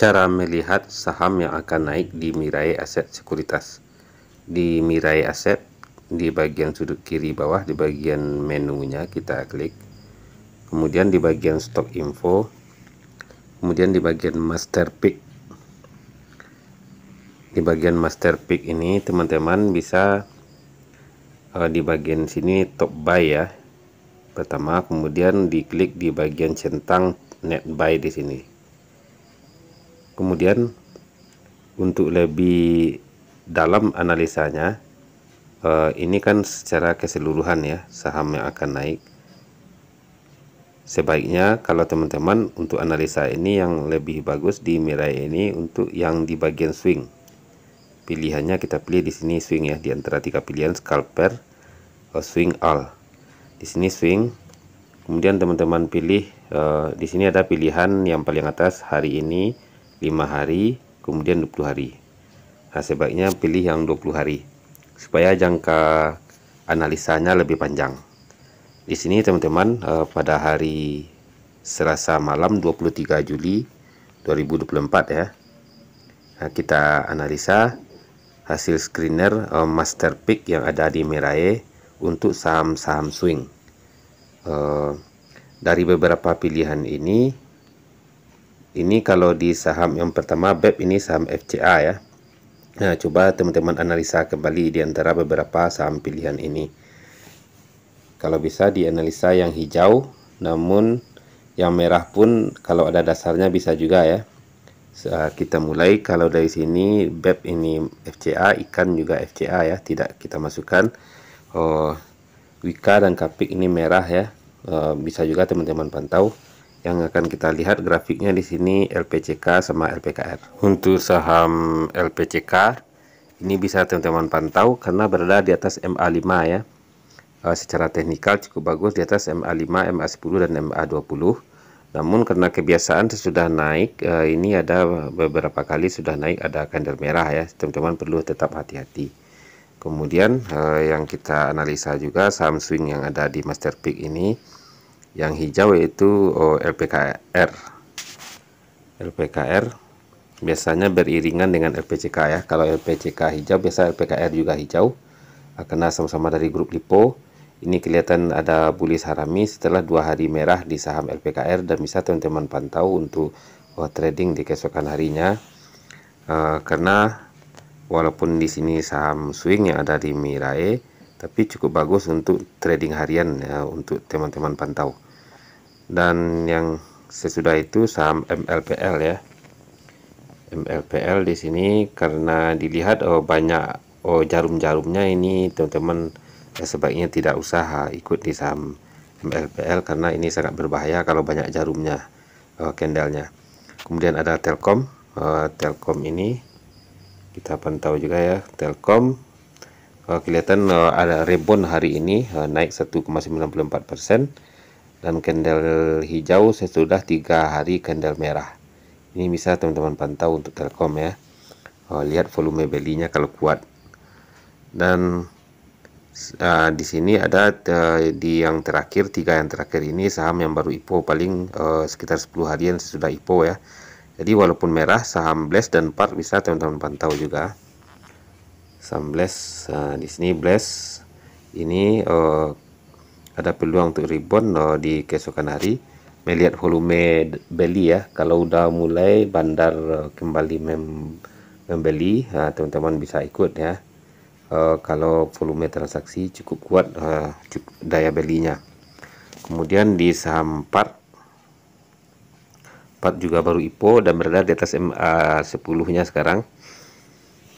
Cara melihat saham yang akan naik di mirai aset sekuritas. Di mirai aset, di bagian sudut kiri bawah, di bagian menunya kita klik. Kemudian di bagian stock info. Kemudian di bagian master pick. Di bagian master pick ini teman-teman bisa uh, di bagian sini top buy ya. Pertama, kemudian diklik di bagian centang net buy di sini kemudian untuk lebih dalam analisanya uh, ini kan secara keseluruhan ya saham yang akan naik sebaiknya kalau teman-teman untuk analisa ini yang lebih bagus di Mirai ini untuk yang di bagian swing pilihannya kita pilih di sini swing ya di antara tiga pilihan scalper, uh, eh, swing all di sini swing kemudian teman-teman pilih uh, di sini ada pilihan yang paling atas hari ini 5 hari kemudian 20 hari nah sebaiknya pilih yang 20 hari supaya jangka analisanya lebih panjang di sini teman-teman eh, pada hari Selasa malam 23 Juli 2024 ya nah, kita analisa hasil screener eh, master pick yang ada di Merae untuk saham-saham swing eh, dari beberapa pilihan ini ini kalau di saham yang pertama BEP ini saham FCA ya nah coba teman-teman analisa kembali di antara beberapa saham pilihan ini kalau bisa dianalisa yang hijau namun yang merah pun kalau ada dasarnya bisa juga ya kita mulai kalau dari sini beb ini FCA ikan juga FCA ya tidak kita masukkan oh, Wika dan Kapik ini merah ya eh, bisa juga teman-teman pantau yang akan kita lihat grafiknya di sini LPCK sama LPKR. Untuk saham LPCK ini bisa teman-teman pantau karena berada di atas MA5 ya. E, secara teknikal cukup bagus di atas MA5, MA10 dan MA20. Namun karena kebiasaan sesudah naik e, ini ada beberapa kali sudah naik ada candle merah ya. Teman-teman perlu tetap hati-hati. Kemudian e, yang kita analisa juga saham swing yang ada di Masterpick ini yang hijau yaitu oh, LPKR LPKR biasanya beriringan dengan LPCK ya kalau LPCK hijau biasa LPKR juga hijau ah, karena sama-sama dari grup lipo ini kelihatan ada bullish harami setelah dua hari merah di saham LPKR dan bisa teman-teman pantau untuk oh, trading di keesokan harinya uh, karena walaupun di sini saham swing yang ada di Mirae tapi cukup bagus untuk trading harian ya untuk teman-teman pantau dan yang sesudah itu saham MLPL ya MLPL di sini karena dilihat oh banyak oh jarum-jarumnya ini teman-teman ya sebaiknya tidak usaha ikut di saham MLPL karena ini sangat berbahaya kalau banyak jarumnya kendalnya eh, candlenya kemudian ada Telkom oh, Telkom ini kita pantau juga ya Telkom Eh, kelihatan eh, ada rebound hari ini eh, naik 1,94% dan candle hijau sesudah tiga hari candle merah ini bisa teman-teman pantau untuk telkom ya lihat volume belinya kalau kuat dan uh, di sini ada uh, di yang terakhir tiga yang terakhir ini saham yang baru IPO paling uh, sekitar 10 harian sesudah IPO ya jadi walaupun merah saham blast dan part bisa teman-teman pantau juga bless uh, di sini bless ini uh, ada peluang untuk ribbon uh, di keesokan hari melihat volume beli ya kalau udah mulai bandar uh, kembali mem membeli ah, teman-teman uh, bisa ikut ya uh, kalau volume transaksi cukup kuat uh, cukup daya belinya kemudian di saham part, 4 juga baru IPO dan berada di atas MA 10 nya sekarang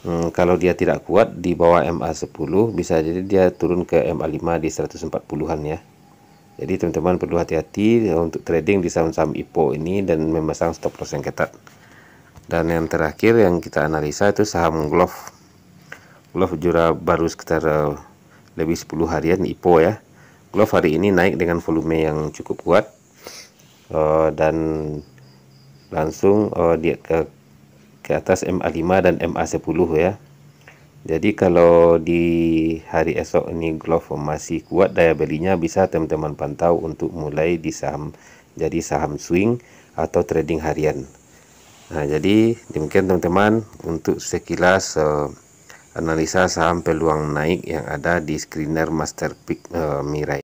hmm, kalau dia tidak kuat di bawah MA10 bisa jadi dia turun ke MA5 di 140-an ya jadi teman-teman perlu hati-hati ya, untuk trading di saham-saham IPO ini dan memasang stop loss yang ketat dan yang terakhir yang kita analisa itu saham Glove Glove jura baru sekitar eh, lebih 10 harian IPO ya Glove hari ini naik dengan volume yang cukup kuat uh, dan langsung uh, dia ke ke atas MA5 dan MA10 ya jadi kalau di hari esok ini glow masih kuat daya belinya bisa teman-teman pantau untuk mulai di saham jadi saham swing atau trading harian nah jadi demikian teman-teman untuk sekilas uh, analisa saham peluang naik yang ada di screener pick uh, eh, Mirai